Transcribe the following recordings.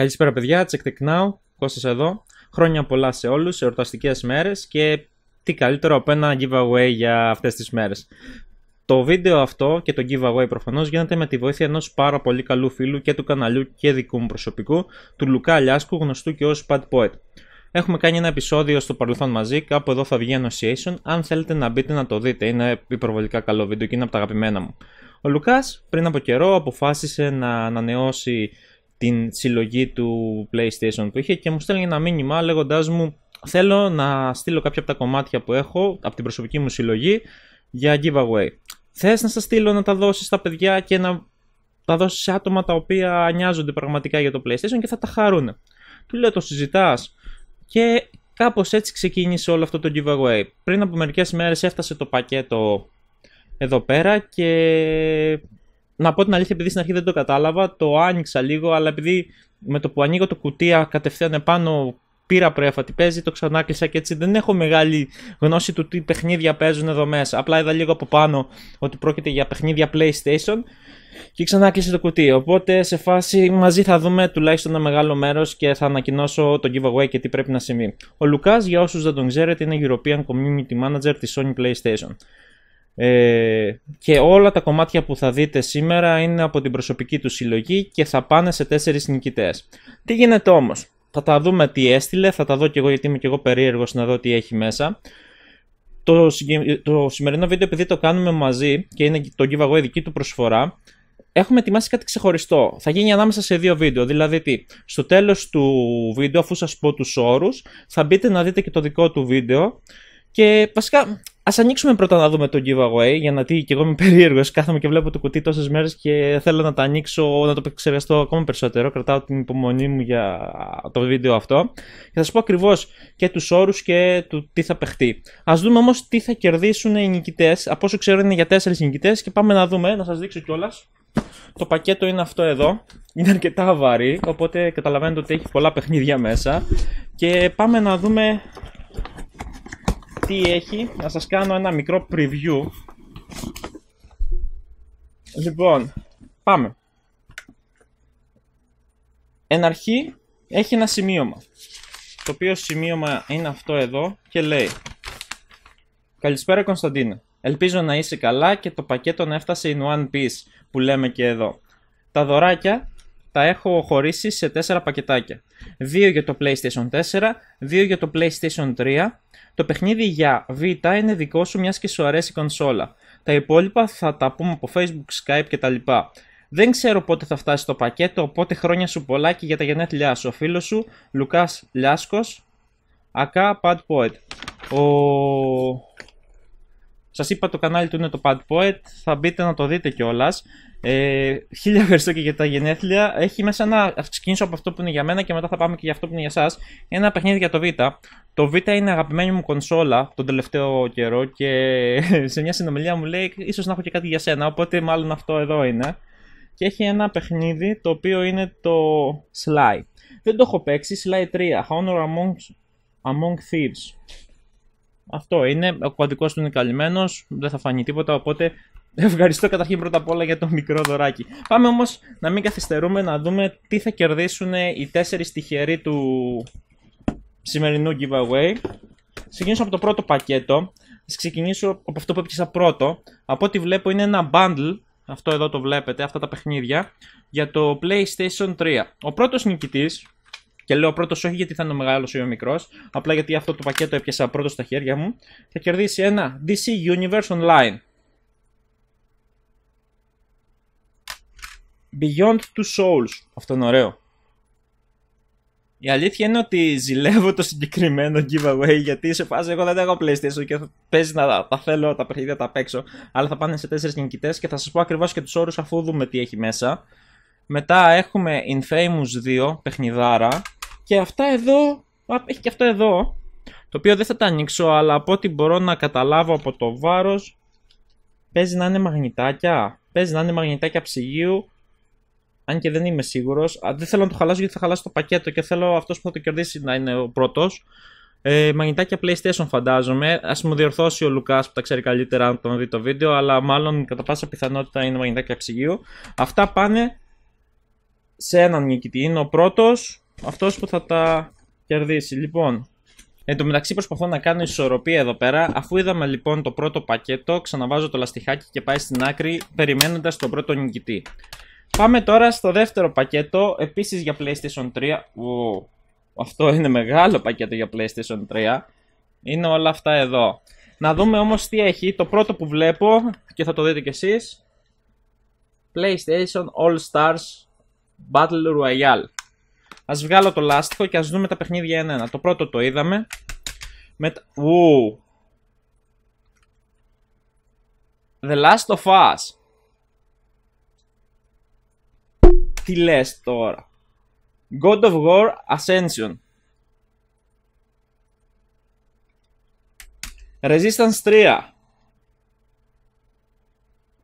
Καλησπέρα, παιδιά. Check the now. Κώστας εδώ. Χρόνια πολλά σε όλους, εορταστικές μέρες και τι καλύτερο από ένα giveaway για αυτές τις μέρες. Το βίντεο αυτό και το giveaway προφανώς γίνεται με τη βοήθεια ενός πάρα πολύ καλού φίλου και του καναλιού και δικού μου προσωπικού, του Λουκά Λιάσκου, γνωστού και ως Pad Poet. Έχουμε κάνει ένα επεισόδιο στο παρελθόν μαζί, κάπου εδώ θα βγει Annunciation, αν θέλετε να μπείτε να το δείτε, είναι υπερβολικά καλό βίντεο και είναι από τα αγαπημένα μου. Ο Λουκάς πριν από καιρό αποφάσισε να ανανεώσει την συλλογή του PlayStation που είχε και μου στέλνει ένα μήνυμα λέγοντάς μου θέλω να στείλω κάποια από τα κομμάτια που έχω από την προσωπική μου συλλογή για giveaway. Θες να σας στείλω να τα δώσεις στα παιδιά και να τα δώσεις σε άτομα τα οποία νοιάζονται πραγματικά για το PlayStation και θα τα χαρούν. Του λέω το συζητάς και κάπως έτσι ξεκίνησε όλο αυτό το giveaway. Πριν από μερικές μέρες έφτασε το πακέτο εδώ πέρα και να πω την αλήθεια, επειδή στην αρχή δεν το κατάλαβα, το άνοιξα λίγο, αλλά επειδή με το που ανοίγω το κουτί κατευθείαν επάνω πήρα προέφα τι παίζει, το ξανά και έτσι δεν έχω μεγάλη γνώση του τι παιχνίδια παίζουν εδώ μέσα. Απλά είδα λίγο από πάνω ότι πρόκειται για παιχνίδια PlayStation και ξανά το κουτί. Οπότε σε φάση μαζί θα δούμε τουλάχιστον ένα μεγάλο μέρος και θα ανακοινώσω το giveaway και τι πρέπει να συμβεί. Ο Λουκάς, για όσους δεν τον ξέρετε, είναι European Community Manager της Sony PlayStation. Ε, και όλα τα κομμάτια που θα δείτε σήμερα είναι από την προσωπική του συλλογή και θα πάνε σε τέσσερις νικητές. Τι γίνεται όμως, θα τα δούμε τι έστειλε, θα τα δω και εγώ γιατί είμαι και εγώ περίεργος να δω τι έχει μέσα. Το, το σημερινό βίντεο επειδή το κάνουμε μαζί και είναι το giveaway δική του προσφορά, έχουμε ετοιμάσει κάτι ξεχωριστό. Θα γίνει ανάμεσα σε δύο βίντεο. Δηλαδή, τι, στο τέλος του βίντεο, αφού σας πω τους όρους, θα μπείτε να δείτε και το δικό του βίντεο. Και βασικά Ας ανοίξουμε πρώτα να δούμε το giveaway, για να τι και εγώ είμαι περίεργος. Κάθομαι και βλέπω το κουτί τόσες μέρες και θέλω να το ανοίξω, να το επεξεργαστώ ακόμα περισσότερο. Κρατάω την υπομονή μου για το βίντεο αυτό. Και θα σας πω ακριβώς και τους όρους και του τι θα παιχτεί. Ας δούμε όμως τι θα κερδίσουν οι νικητές. Από όσο ξέρω είναι για τέσσερις νικητές και πάμε να δούμε, να σας δείξω κιόλας. Το πακέτο είναι αυτό εδώ. Είναι αρκετά βαρύ, οπότε καταλαβαίνετε ότι έχει πολλά παιχνίδια μέσα. Και πάμε να δούμε τι έχει, να σας κάνω ένα μικρό preview. Λοιπόν, πάμε. Εν αρχή έχει ένα σημείωμα, το οποίο σημείωμα είναι αυτό εδώ και λέει Καλησπέρα Κωνσταντίνε, ελπίζω να είσαι καλά και το πακέτο να έφτασε in one piece που λέμε και εδώ. Τα δωράκια τα έχω χωρίσει σε τέσσερα πακετάκια. 2 για το PlayStation 4, 2 για το PlayStation 3. Το παιχνίδι για Vita είναι δικό σου μιας και σου αρέσει η κονσόλα. Τα υπόλοιπα θα τα πούμε από Facebook, Skype κτλ. Δεν ξέρω πότε θα φτάσει το πακέτο, οπότε χρόνια σου πολλά και για τα γενέθλιά σου. Ο φίλος σου, Λουκάς Λιάσκος, ΑΚΑ, Pad Poet. Ο Σας είπα το κανάλι του είναι το Pad Poet. Θα μπείτε να το δείτε κιόλας. Ε, χίλια ευχαριστώ και για τα γενέθλια. Έχει μέσα ένα. Ας ξεκινήσω από αυτό που είναι για μένα και μετά θα πάμε και για αυτό που είναι για εσά. Ένα παιχνίδι για το Β. Το Β είναι αγαπημένη μου κονσόλα τον τελευταίο καιρό και σε μια συνομιλία μου λέει: ίσως να έχω και κάτι για σένα. Οπότε μάλλον αυτό εδώ είναι. Και έχει ένα παιχνίδι το οποίο είναι το Sly. Δεν το έχω παίξει. Sly 3. Honor among Thieves. Αυτό είναι. Ο κωδικός του είναι καλυμμένος. Δεν θα φανεί τίποτα. Οπότε ευχαριστώ καταρχήν πρώτα απ' όλα για το μικρό δωράκι. Πάμε όμως να μην καθυστερούμε να δούμε τι θα κερδίσουν οι τέσσερις τυχεροί του σημερινού giveaway. Ξεκινήσω από το πρώτο πακέτο. ξεκινήσω από αυτό που έπιασα πρώτο. Από ό,τι βλέπω είναι ένα bundle. Αυτό εδώ το βλέπετε, αυτά τα παιχνίδια. Για το PlayStation 3. Ο πρώτος νικητής. Και λέω πρώτος όχι γιατί θα είναι ο μεγάλος ή ο μικρός, απλά γιατί αυτό το πακέτο έπιασα πρώτος στα χέρια μου. Θα κερδίσει ένα DC Universe Online. Beyond Two Souls. Αυτό είναι ωραίο. Η αλήθεια είναι ότι ζηλεύω το συγκεκριμένο giveaway γιατί σε φάση εγώ δεν έχω PlayStation και παίζει να τα θέλω τα παιχνίδια τα παίξω. Αλλά θα πάνε σε τέσσερις νικητές και θα σας πω ακριβώς και τους όρους αφού δούμε τι έχει μέσα. Μετά έχουμε Infamous 2, παιχνιδάρα. Και αυτά εδώ, έχει και αυτό εδώ, το οποίο δεν θα τα ανοίξω, αλλά από ό,τι μπορώ να καταλάβω από το βάρος, παίζει να είναι μαγνητάκια, παίζει να είναι μαγνητάκια ψυγείου, αν και δεν είμαι σίγουρος, δεν θέλω να το χαλάσω γιατί θα χαλάσω το πακέτο και θέλω αυτός που θα το κερδίσει να είναι ο πρώτος. Ε, μαγνητάκια PlayStation φαντάζομαι. Ας μου διορθώσει ο Λουκάς που τα ξέρει καλύτερα αν τον δει το βίντεο, αλλά μάλλον κατά πάσα πιθανότητα είναι μαγνητάκια ψυγείου. Αυτά πάνε σε έναν νικητή. Είναι ο πρώτος αυτός που θα τα κερδίσει. Λοιπόν, εν τω μεταξύ προσπαθώ να κάνω ισορροπία εδώ πέρα. Αφού είδαμε λοιπόν το πρώτο πακέτο, ξαναβάζω το λαστιχάκι και πάει στην άκρη, περιμένοντας τον πρώτο νικητή. Πάμε τώρα στο δεύτερο πακέτο, επίσης για PlayStation 3. Αυτό είναι μεγάλο πακέτο για PlayStation 3. Είναι όλα αυτά εδώ. Να δούμε όμως τι έχει. Το πρώτο που βλέπω και θα το δείτε κι εσείς. PlayStation All Stars Battle Royale. Ας βγάλω το λάστιχο και ας δούμε τα παιχνίδια ένα-ένα. Το πρώτο το είδαμε. με The Last of Us. Τι λες τώρα. God of War Ascension. Resistance 3.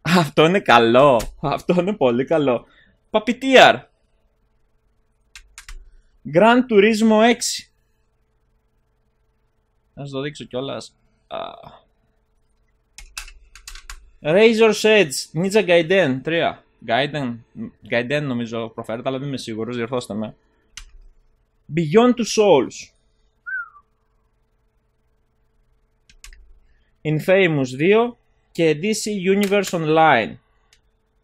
Αυτό είναι καλό. Αυτό είναι πολύ καλό. Puppeteer. Grand Turismo 6. Να σας το δείξω κιόλας. Razor's Edge, Ninja Gaiden 3. Gaiden, Gaiden νομίζω προφέρεται, αλλά δεν είμαι σίγουρος, διορθώστε με. Beyond Two Souls. Infamous 2 και DC Universe Online.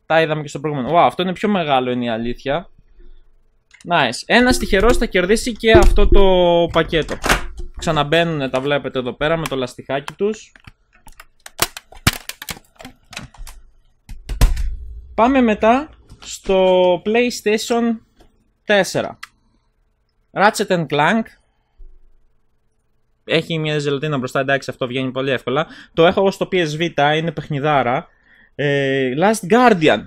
Τα είδαμε και στο προηγούμενο. Wow, αυτό είναι πιο μεγάλο είναι η αλήθεια. Nice. Ένα τυχερό θα κερδίσει και αυτό το πακέτο. Ξαναμπαίνουν, τα βλέπετε εδώ πέρα με το λαστιχάκι τους. Πάμε μετά στο PlayStation 4. Ratchet and Clank. Έχει μια ζελατίνα μπροστά, εντάξει αυτό βγαίνει πολύ εύκολα. Το έχω εγώ στο PSV, είναι παιχνιδάρα. Ε, Last Guardian.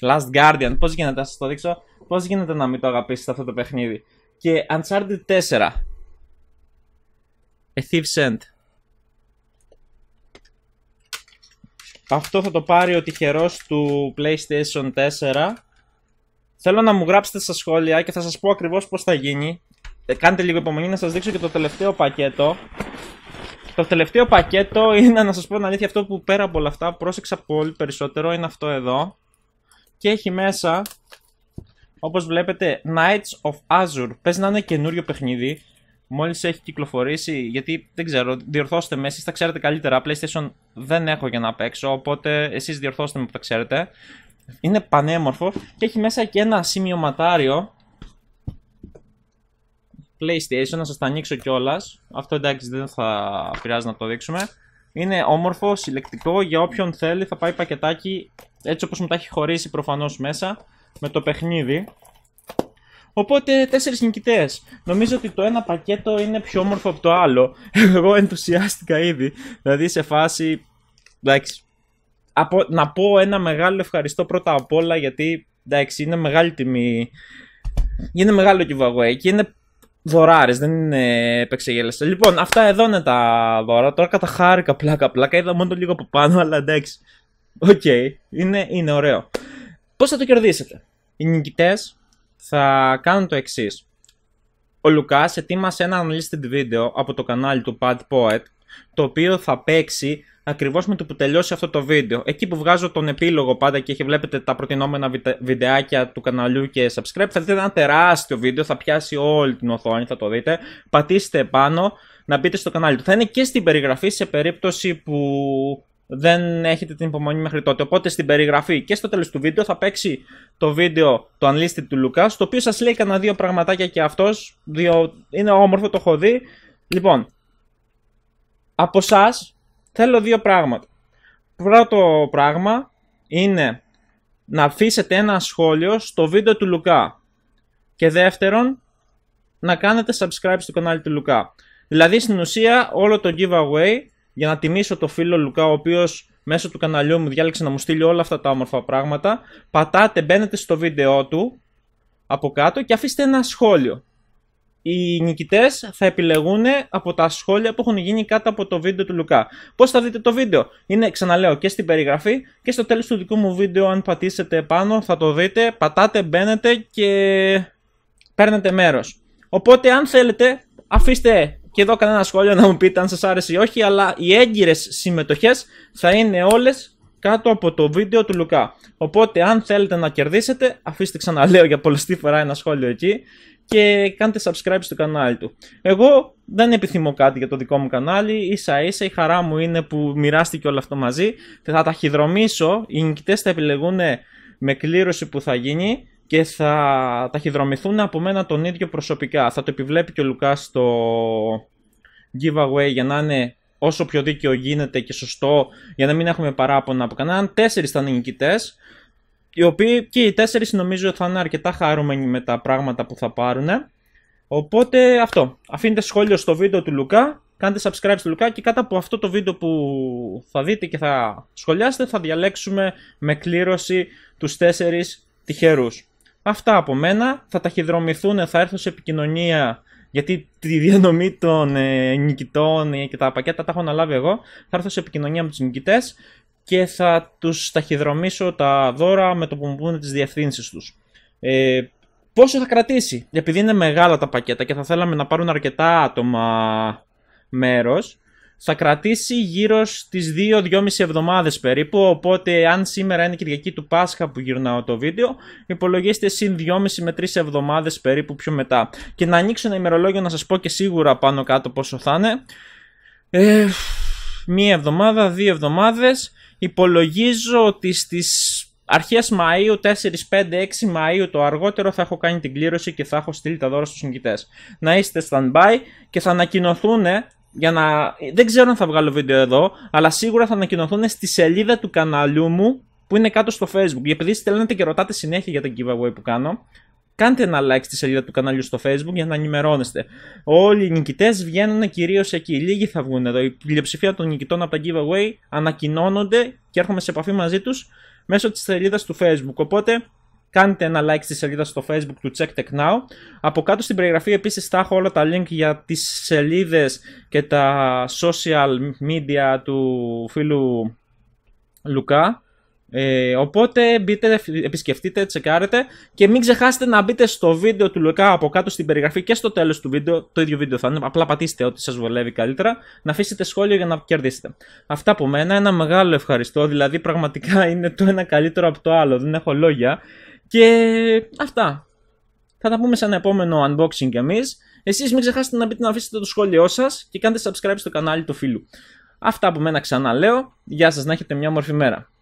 Last Guardian, πώς γίνεται να σας το δείξω. Πώς γίνεται να μην το αγαπήσεις αυτό το παιχνίδι. Και Uncharted 4. A Thief's End. Αυτό θα το πάρει ο τυχερός του PlayStation 4. Θέλω να μου γράψετε στα σχόλια και θα σας πω ακριβώς πώς θα γίνει. Ε, κάντε λίγο υπομονή να σας δείξω και το τελευταίο πακέτο. Το τελευταίο πακέτο είναι να σας πω την αλήθεια αυτό που πέρα από όλα αυτά πρόσεξα πολύ περισσότερο είναι αυτό εδώ. Και έχει μέσα όπως βλέπετε, Knights of Azure, πες να είναι καινούριο παιχνίδι, μόλις έχει κυκλοφορήσει, γιατί δεν ξέρω, διορθώστε με, εσείς τα ξέρετε καλύτερα, PlayStation δεν έχω για να παίξω, οπότε εσείς διορθώστε με που τα ξέρετε. Είναι πανέμορφο και έχει μέσα και ένα σημειωματάριο PlayStation, να σας τα ανοίξω κιόλας. αυτό εντάξει δεν θα πειράζει να το δείξουμε. Είναι όμορφο, συλλεκτικό, για όποιον θέλει θα πάει πακετάκι έτσι όπως μου τα έχει χωρίσει προφανώς μέσα με το παιχνίδι. Οπότε τέσσερις νικητές. Νομίζω ότι το ένα πακέτο είναι πιο όμορφο από το άλλο. Εγώ ενθουσιάστηκα ήδη. Δηλαδή σε φάση... Εντάξει, από, να πω ένα μεγάλο ευχαριστώ πρώτα απ' όλα γιατί εντάξει είναι μεγάλη τιμή. Είναι μεγάλο giveaway και είναι δωράρες, δεν είναι επεξεγέλαστε. Λοιπόν, αυτά εδώ είναι τα δώρα. Τώρα καταχάρηκα πλάκα πλάκα. Είδα μόνο το λίγο από πάνω, αλλά εντάξει. Οκ, okay. είναι, είναι ωραίο. Πώς θα το κερδίσετε οι νικητές θα κάνουν το εξής. Ο Λουκάς ετοίμασε ένα unlisted video από το κανάλι του Pad Poet, το οποίο θα παίξει ακριβώς με το που τελειώσει αυτό το βίντεο. Εκεί που βγάζω τον επίλογο πάντα και βλέπετε τα προτινόμενα βιντεάκια του καναλιού και subscribe, θα δείτε ένα τεράστιο βίντεο, θα πιάσει όλη την οθόνη, θα το δείτε. Πατήστε πάνω να μπείτε στο κανάλι του. Θα είναι και στην περιγραφή σε περίπτωση που δεν έχετε την υπομονή μέχρι τότε. Οπότε στην περιγραφή και στο τέλος του βίντεο θα παίξει το βίντεο το Unlisted του Λουκά, το οποίο σας λέει κανένα δύο πραγματάκια και αυτός, δύο, είναι όμορφο, το έχω δει. Λοιπόν, από εσά θέλω δύο πράγματα. Πρώτο πράγμα είναι να αφήσετε ένα σχόλιο στο βίντεο του Λουκά. Και δεύτερον, να κάνετε subscribe στο κανάλι του Λουκά. Δηλαδή στην ουσία όλο το giveaway για να τιμήσω το φίλο Λουκά, ο οποίος μέσω του καναλιού μου διάλεξε να μου στείλει όλα αυτά τα όμορφα πράγματα. Πατάτε, μπαίνετε στο βίντεο του από κάτω και αφήστε ένα σχόλιο. Οι νικητές θα επιλεγούν από τα σχόλια που έχουν γίνει κάτω από το βίντεο του Λουκά. Πώς θα δείτε το βίντεο, Είναι ξαναλέω και στην περιγραφή και στο τέλος του δικού μου βίντεο. Αν πατήσετε πάνω, θα το δείτε. Πατάτε, μπαίνετε και παίρνετε μέρος. Οπότε, αν θέλετε, αφήστε και εδώ κανένα σχόλιο να μου πείτε αν σας άρεσε ή όχι, αλλά οι έγκυρες συμμετοχές θα είναι όλες κάτω από το βίντεο του Λουκά. Οπότε αν θέλετε να κερδίσετε, αφήστε ξαναλέω για πολλωστή φορά ένα σχόλιο εκεί και κάντε subscribe στο κανάλι του. Εγώ δεν επιθυμώ κάτι για το δικό μου κανάλι, ίσα ίσα η χαρά μου είναι που μοιράστηκε όλο αυτό μαζί. Θα ταχυδρομήσω, οι νικητές θα επιλεγούν με κλήρωση που θα γίνει και θα ταχυδρομηθούν από μένα τον ίδιο προσωπικά. Θα το επιβλέπει και ο Λουκάς στο giveaway για να είναι όσο πιο δίκαιο γίνεται και σωστό για να μην έχουμε παράπονα από κανέναν. Τέσσερις θα είναι νικητές, οι οποίοι και οι τέσσερις νομίζω θα είναι αρκετά χαρούμενοι με τα πράγματα που θα πάρουν. Οπότε αυτό. Αφήνετε σχόλιο στο βίντεο του Λουκά, κάντε subscribe στο Λουκά και κάτω από αυτό το βίντεο που θα δείτε και θα σχολιάσετε θα διαλέξουμε με κλήρωση τους τέσσερις τυχερούς. Αυτά από μένα. Θα ταχυδρομηθούν, θα έρθω σε επικοινωνία γιατί τη διανομή των ε, νικητών ε, και τα πακέτα τα έχω αναλάβει εγώ. Θα έρθω σε επικοινωνία με τους νικητές και θα τους ταχυδρομήσω τα δώρα με το που μου πούνε τις διευθύνσεις τους. Ε, πόσο θα κρατήσει, επειδή είναι μεγάλα τα πακέτα και θα θέλαμε να πάρουν αρκετά άτομα μέρος, θα κρατήσει γύρω στις 2-2,5 εβδομάδες περίπου, οπότε αν σήμερα είναι Κυριακή του Πάσχα που γυρνάω το βίντεο, υπολογίστε συν 2,5 με 3 εβδομάδες περίπου πιο μετά. Και να ανοίξω ένα ημερολόγιο να σας πω και σίγουρα πάνω κάτω πόσο θα είναι. Ε, μία εβδομάδα, δύο εβδομάδες, υπολογίζω ότι στις αρχές Μαΐου, 4, 5, 6 Μαΐου το αργότερο θα έχω κάνει την κλήρωση και θα έχω στείλει τα δώρα στους νικητές. Να ειστε standby και θα ανακοινωθούν για να... Δεν ξέρω αν θα βγάλω βίντεο εδώ, αλλά σίγουρα θα ανακοινωθούν στη σελίδα του καναλιού μου που είναι κάτω στο facebook. Για επειδή στέλνετε και ρωτάτε συνέχεια για τα giveaway που κάνω, κάντε ένα like στη σελίδα του καναλιού στο facebook για να ενημερώνεστε. Όλοι οι νικητές βγαίνουν κυρίως εκεί. Λίγοι θα βγουν εδώ. Η πλειοψηφία των νικητών από τα giveaway ανακοινώνονται και έρχομαι σε επαφή μαζί τους μέσω της σελίδας του facebook. Οπότε Κάντε ένα like στη σελίδα στο facebook του Check Tech Now. Από κάτω στην περιγραφή επίσης θα έχω όλα τα link για τις σελίδες και τα social media του φίλου Λουκά. Ε, οπότε μπείτε, επισκεφτείτε, τσεκάρετε και μην ξεχάσετε να μπείτε στο βίντεο του Λουκά από κάτω στην περιγραφή και στο τέλος του βίντεο, το ίδιο βίντεο θα είναι, απλά πατήστε ό,τι σας βολεύει καλύτερα, να αφήσετε σχόλιο για να κερδίσετε. Αυτά από μένα, ένα μεγάλο ευχαριστώ, δηλαδή πραγματικά είναι το ένα καλύτερο από το άλλο, δεν έχω λόγια. Και αυτά. Θα τα πούμε σε ένα επόμενο unboxing κι εμείς. Εσείς μην ξεχάσετε να μπείτε να αφήσετε το σχόλιο σας και κάντε subscribe στο κανάλι του φίλου. Αυτά από μένα ξανά λέω. Γεια σας, να έχετε μια όμορφη μέρα.